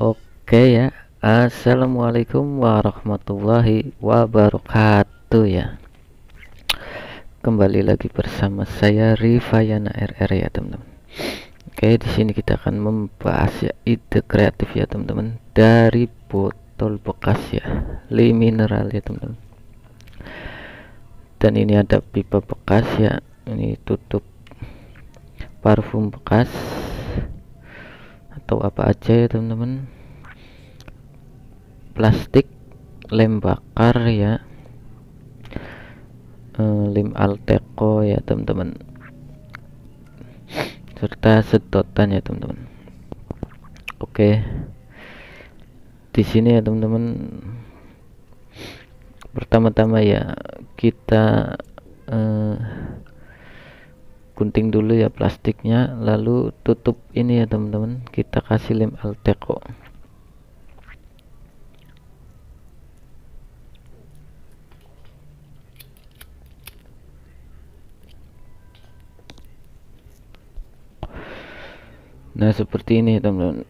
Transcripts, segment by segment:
Oke ya, Assalamualaikum warahmatullahi wabarakatuh ya. Kembali lagi bersama saya Rifayana RR ya teman-teman. Oke, di sini kita akan membahas ya ide kreatif ya teman-teman dari botol bekas ya, li mineral ya teman-teman. Dan ini ada pipa bekas ya, ini tutup parfum bekas atau apa aja ya teman-teman plastik lem bakar ya eh, lem alteco ya teman-teman serta sedotan ya teman-teman oke di sini ya teman-teman pertama-tama ya kita uh, gunting dulu ya plastiknya lalu tutup ini ya teman-teman kita kasih lem alteco nah seperti ini teman-teman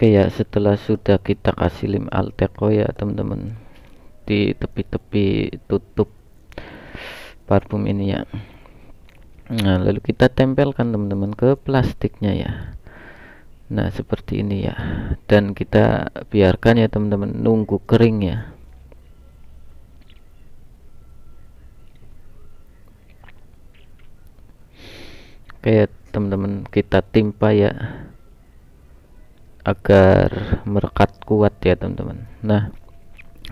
oke okay ya setelah sudah kita kasih lem alteco ya teman-teman di tepi-tepi tutup parfum ini ya nah lalu kita tempelkan teman-teman ke plastiknya ya nah seperti ini ya dan kita biarkan ya teman-teman nunggu kering ya oke teman-teman kita timpa ya agar merekat kuat ya teman-teman nah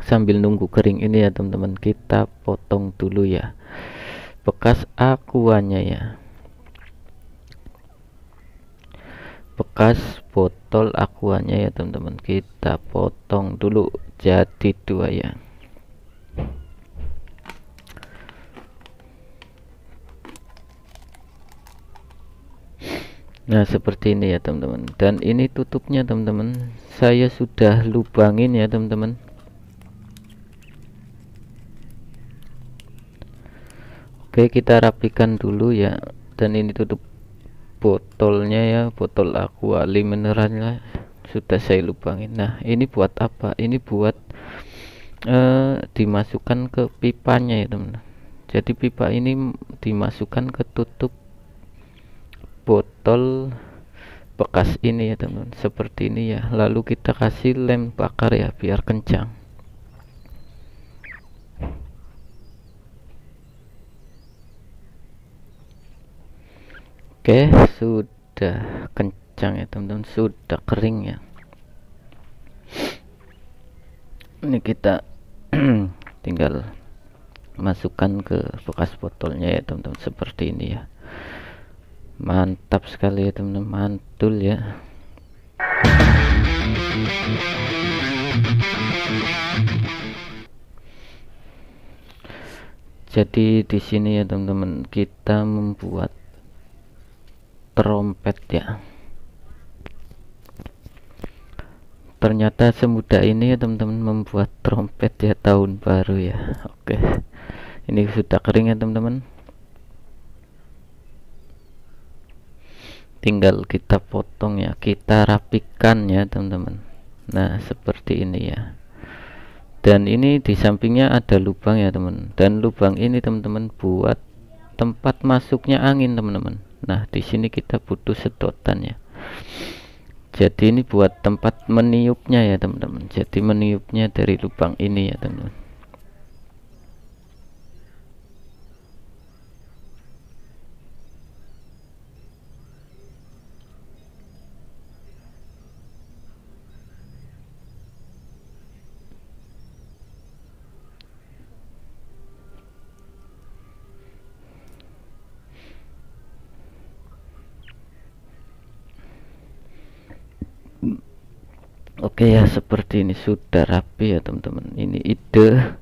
sambil nunggu kering ini ya teman-teman kita potong dulu ya bekas akuanya ya bekas botol akuanya ya teman-teman kita potong dulu jadi dua ya Nah seperti ini ya teman-teman dan ini tutupnya teman-teman saya sudah lubangin ya teman-teman Oke kita rapikan dulu ya dan ini tutup botolnya ya botol aqua mineralnya sudah saya lubangin nah ini buat apa ini buat eh, dimasukkan ke pipanya ya teman teman jadi pipa ini dimasukkan ke tutup botol bekas ini ya teman seperti ini ya lalu kita kasih lem bakar ya biar kencang oke sudah kencang ya teman-teman sudah kering ya ini kita tinggal masukkan ke bekas botolnya ya teman-teman seperti ini ya mantap sekali ya teman-teman mantul ya jadi di sini ya teman-teman kita membuat trompet ya ternyata semudah ini ya teman-teman membuat trompet ya tahun baru ya oke ini sudah kering ya teman-teman tinggal kita potong ya kita rapikan ya teman-teman nah seperti ini ya dan ini di sampingnya ada lubang ya teman dan lubang ini teman-teman buat tempat masuknya angin teman-teman nah di sini kita butuh sedotan ya jadi ini buat tempat meniupnya ya teman-teman jadi meniupnya dari lubang ini ya teman-teman oke ya seperti ini sudah rapi ya teman-teman ini ide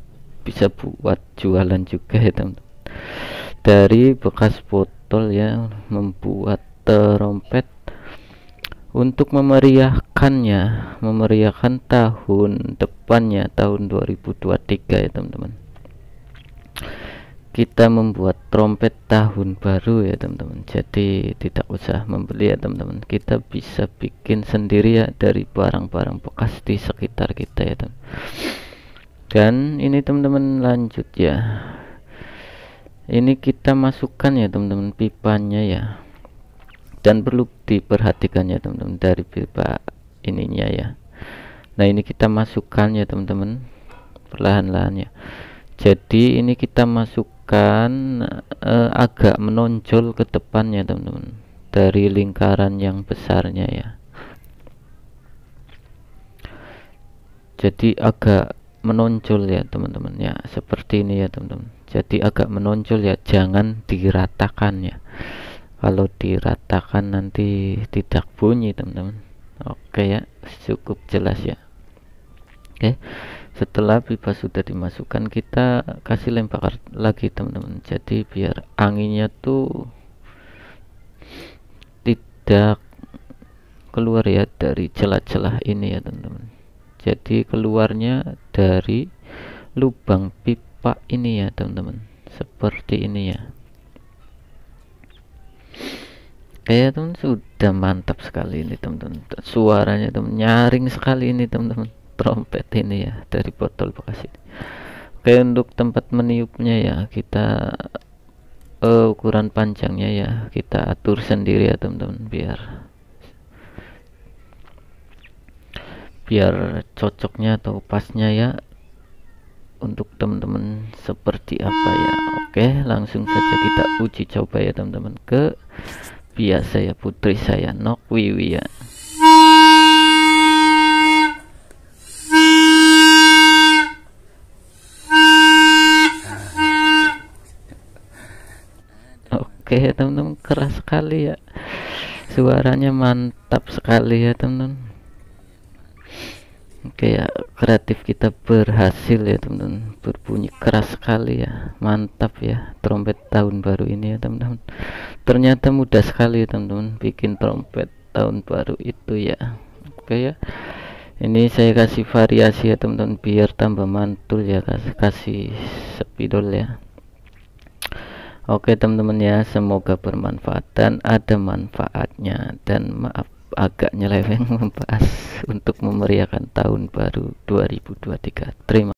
bisa buat jualan juga ya teman-teman dari bekas botol ya membuat terompet untuk memeriahkannya memeriahkan tahun depannya tahun 2023 ya teman-teman kita membuat trompet tahun baru ya teman-teman jadi tidak usah membeli ya teman-teman kita bisa bikin sendiri ya dari barang-barang bekas di sekitar kita ya teman dan ini teman-teman lanjut ya ini kita masukkan ya teman-teman pipanya ya dan perlu diperhatikan ya teman-teman dari pipa ininya ya nah ini kita masukkan ya teman-teman perlahan-lahan ya jadi ini kita masuk akan uh, eh, agak menonjol ke depan ya teman-teman dari lingkaran yang besarnya ya jadi agak menonjol ya teman-teman ya seperti ini ya teman-teman jadi agak menonjol ya jangan diratakan ya kalau diratakan nanti tidak bunyi teman-teman oke ya cukup jelas ya oke setelah pipa sudah dimasukkan kita kasih lempar lagi teman-teman jadi biar anginnya tuh tidak keluar ya dari celah-celah ini ya teman-teman jadi keluarnya dari lubang pipa ini ya teman-teman seperti ini ya kayak eh, teman sudah mantap sekali ini teman-teman. Suaranya teman nyaring sekali ini teman-teman trompet ini ya dari botol bekas ini oke untuk tempat meniupnya ya kita uh, ukuran panjangnya ya kita atur sendiri ya teman-teman biar biar cocoknya atau pasnya ya untuk teman-teman seperti apa ya oke langsung saja kita uji coba ya teman-teman ke biasa ya putri saya Nok Wiwi ya oke ya teman-teman keras sekali ya suaranya mantap sekali ya teman-teman oke ya kreatif kita berhasil ya teman-teman berbunyi keras sekali ya mantap ya trompet tahun baru ini ya teman-teman ternyata mudah sekali ya teman-teman bikin trompet tahun baru itu ya oke ya ini saya kasih variasi ya teman-teman biar tambah mantul ya kasih kasih spidol ya Oke teman-teman ya semoga bermanfaat dan ada manfaatnya dan maaf agak nyeleweng membahas untuk memeriahkan tahun baru 2023 terima